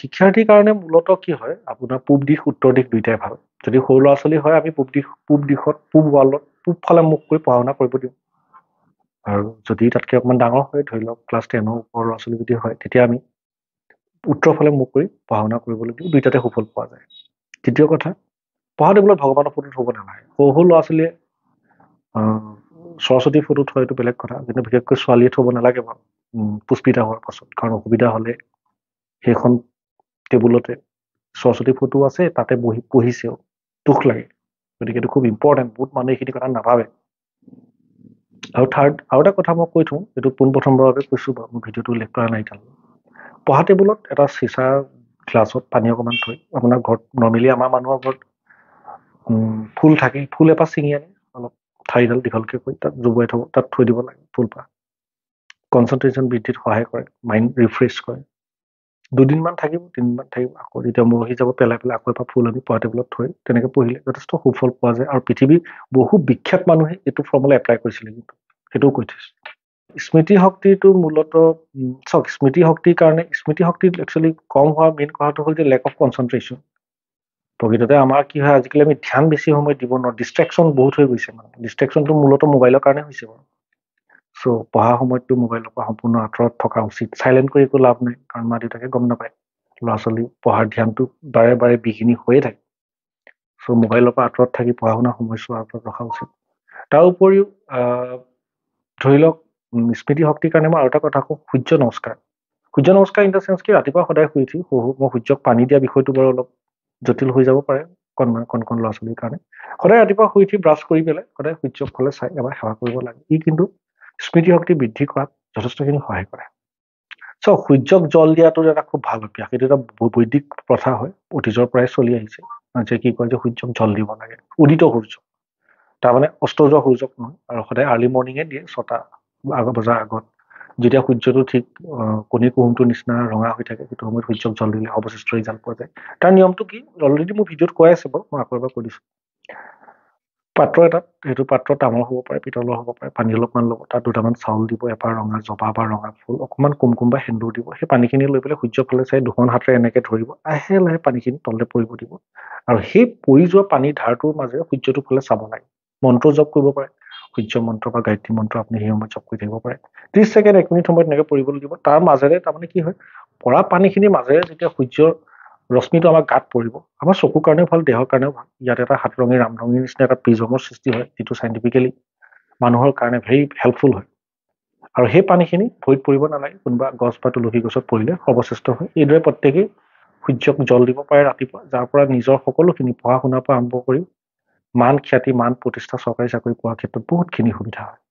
শিক্ষাৰ্থীৰ কাৰণে মূলত কি হয় আপোনাৰ পূব দিশ উত্তৰ দিশ দুয়োটাই ভাল যদি সৰু ল'ৰা ছোৱালী হয় আমি পূব দিশ পূব দিশত পূব ৱালত পূব ফালে মুখ কৰি পঢ়া শুনা কৰিব দিওঁ আৰু যদি তাতকৈ অকণমান ডাঙৰ হয় ধৰি লওক ক্লাছ টেনৰ ওপৰৰ ল'ৰা ছোৱালী যদি হয় তেতিয়া আমি উত্তৰ ফালে মুখ কৰি পঢ়া শুনা কৰিবলৈ দিওঁ দুইটাতে সুফল পোৱা যায় তৃতীয় কথা পঢ়া টেবুলত ভগৱানৰ ফটো থ'ব নালাগে সৰু সৰু ল'ৰা ছোৱালীয়ে আহ সৰস্বতীৰ ফটো থয় এইটো বেলেগ কথা কিন্তু বিশেষকৈ ছোৱালীয়ে থ'ব নালাগে বাৰু উম পুষ্পিতা হোৱাৰ পাছত কাৰণ অসুবিধা হ'লে সেইখন টেবুলতে সৰস্বতী ফটো আছে তাতে বহি পঢ়িছেও দুখ লাগে গতিকে এইটো খুব ইম্পৰ্টেণ্ট বহুত মানুহে এইখিনি কথা নাভাবে আৰু থাৰ্ড আৰু এটা কথা মই কৈ থওঁ এইটো পোনপ্ৰথমবাৰৰ বাবে কৈছোঁ বাৰু মোৰ ভিডিঅ'টো উল্লেখ কৰা নাই তালৈ পঢ়া টেবুলত এটা চিচা গ্লাছত পানী অকণমান থৈ আপোনাৰ ঘৰত নৰ্মেলি আমাৰ মানুহৰ ঘৰত ফুল থাকে ফুল এপাহ চিঙি আনে অলপ ঠাইডাল দীঘলকৈ কৰি তাত জুবুৱাই থ'ব তাত থৈ দিব লাগে ফুলপাহ কনচেনট্ৰেশ্যন বৃদ্ধিত সহায় কৰে মাইণ্ড ৰিফ্ৰেছ কৰে দুদিনমান থাকিব তিনিদিনমান থাকিব আকৌ যেতিয়া মৰহি যাব পেলাই পেলাই আকৌ এবাৰ ফুল আনি পঢ়া টেবুলত থৈ তেনেকে পঢ়িলে যথেষ্ট সুফল পোৱা যায় আৰু পৃথিৱীৰ বহু বিখ্যাত মানুহে এইটো ফৰ্মুলা এপ্লাই কৰিছিলে কিন্তু সেইটোও কৈ থৈছো স্মৃতি শক্তিটো মূলতঃ চাওক স্মৃতি শক্তিৰ কাৰণে স্মৃতি শক্তি একচুৱেলি কম হোৱা মেইন কথাটো হ'ল যে লেক অফ কনচেনট্ৰেশ্যন প্ৰকৃততে আমাৰ কি হয় আজিকালি আমি ধ্যান বেছি সময় দিব নোৱাৰোঁ ডিষ্ট্ৰেকশ্যন বহুত হৈ গৈছে মানে ডিষ্ট্ৰেকশ্যনটো মূলতঃ মোবাইলৰ কাৰণে হৈছে বাৰু চ' পঢ়া সময়তটো মোবাইলৰ পৰা সম্পূৰ্ণ আঁতৰত থকা উচিত চাইলেণ্ট কৰি একো লাভ নাই কাৰণ মা দেউতাকে গম নাপায় ল'ৰা ছোৱালী পঢ়াৰ ধ্যানটো বাৰে বাৰে বিঘিনি হৈয়ে থাকে চ' মোবাইলৰ পৰা আঁতৰত থাকি পঢ়া শুনা সময়চোৱা আঁতৰত ৰখা উচিত তাৰ উপৰিও ধৰি লওক স্মৃতি শক্তিৰ কাৰণে মই আৰু এটা কথা কওঁ সূৰ্য নমস্কাৰ সূৰ্য নমস্কাৰ ইন দ্য চেঞ্চ কি ৰাতিপুৱা সদায় শুই উঠি সৰু মই সূৰ্যক পানী দিয়া বিষয়টো বাৰু অলপ জটিল হৈ যাব পাৰে কণ মানে কণ কণ ল'ৰা ছোৱালীৰ কাৰণে সদায় ৰাতিপুৱা শুই উঠি ব্ৰাছ কৰি পেলাই সদায় সূৰ্যক ফালে চাই এবাৰ সেৱা কৰিব লাগে ই কিন্তু স্মৃতিশক্তি বৃদ্ধি কৰাত যথেষ্টখিনি সহায় কৰে চ' সূৰ্যক জল দিয়াটো এটা খুব ভাল অভ্যাস এইটো এটা বৈদিক প্ৰথা হয় অতীজৰ পৰাই চলি আহিছে যে কি কয় যে সূৰ্যক জল দিব লাগে উদিত সূৰ্য তাৰমানে অস্তোদয় সূৰ্যক নহয় আৰু সদায় আৰ্লি মৰ্ণিঙে দিয়ে ছটা আগত বজাৰ আগত যেতিয়া সূৰ্যটো ঠিক কণী কুহুমটোৰ নিচিনা ৰঙা হৈ থাকে সেইটো সময়ত সূৰ্যক জল দিলে সৰ্বশ্ৰেষ্ঠ ৰিজাল্ট পোৱা যায় তাৰ নিয়মটো কি অলৰেডি মোৰ ভিডিঅ'ত কৈ আছে বাৰু মই আকৌ এবাৰ কৈ দিছোঁ পাত্ৰ এটাত সেইটো পাত্ৰ তামোল হ'ব পাৰে পিতলৰ হ'ব পাৰে পানী অলপমান ল'ব তাত দুটামান চাউল দিব এপাহ ৰঙা জবা বা ৰঙা ফুল অকণমান কুমকুম বা সেন্দুৰ দিব সেই পানীখিনি লৈ পেলাই সূৰ্যৰ ফালে চাই দুখন হাতেৰে এনেকৈ ধৰিব লাহে লাহে পানীখিনি তললৈ পৰিব দিব আৰু সেই পৰি যোৱা পানীৰ ধাৰটোৰ মাজেৰে সূৰ্যটোৰ ফালে চাব লাগে মন্ত্ৰ জপ কৰিব পাৰে সূৰ্য মন্ত্ৰ বা গায়ত্ৰী মন্ত্ৰ আপুনি সেই সময়ত জপ কৰি থাকিব পাৰে ত্ৰিছ ছেকেণ্ড এক মিনিট সময়ত এনেকৈ পৰিবলৈ দিব তাৰ মাজেৰে তাৰমানে কি হয় পৰা পানীখিনিৰ মাজেৰে যেতিয়া সূৰ্যৰ ৰশ্মিটো আমাৰ গাত পৰিব আমাৰ চকুৰ কাৰণেও ভাল দেহৰ কাৰণেও ভাল ইয়াত এটা হাতৰঙী ৰামৰঙীৰ নিচিনা এটা পিজমৰ সৃষ্টি হয় যিটো চাইণ্টিফিকেলি মানুহৰ কাৰণে ভেৰি হেল্পফুল হয় আৰু সেই পানীখিনি ভৰিত পৰিব নালাগে কোনোবা গছ বা তুলসী গছত পৰিলে সৰ্বশ্ৰেষ্ঠ হয় এইদৰে প্ৰত্যেকেই সূৰ্যক জল দিব পাৰে ৰাতিপুৱা যাৰ পৰা নিজৰ সকলোখিনি পঢ়া শুনাৰ পৰা আৰম্ভ কৰি মান খ্যাতি মান প্ৰতিষ্ঠা চৰকাৰী চাকৰি পোৱাৰ ক্ষেত্ৰত বহুতখিনি সুবিধা হয়